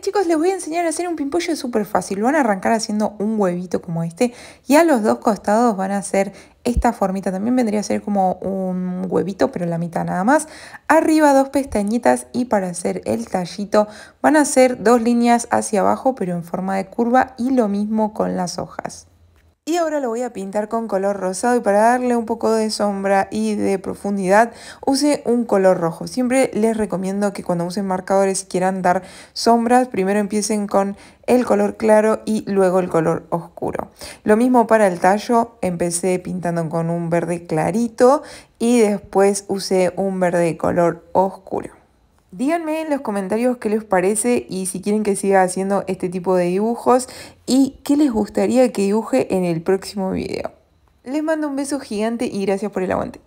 chicos, les voy a enseñar a hacer un pimpollo súper fácil. Lo van a arrancar haciendo un huevito como este y a los dos costados van a hacer esta formita. También vendría a ser como un huevito, pero la mitad nada más. Arriba dos pestañitas y para hacer el tallito van a hacer dos líneas hacia abajo, pero en forma de curva y lo mismo con las hojas. Y ahora lo voy a pintar con color rosado y para darle un poco de sombra y de profundidad use un color rojo. Siempre les recomiendo que cuando usen marcadores quieran dar sombras, primero empiecen con el color claro y luego el color oscuro. Lo mismo para el tallo, empecé pintando con un verde clarito y después usé un verde color oscuro. Díganme en los comentarios qué les parece y si quieren que siga haciendo este tipo de dibujos y qué les gustaría que dibuje en el próximo video. Les mando un beso gigante y gracias por el aguante.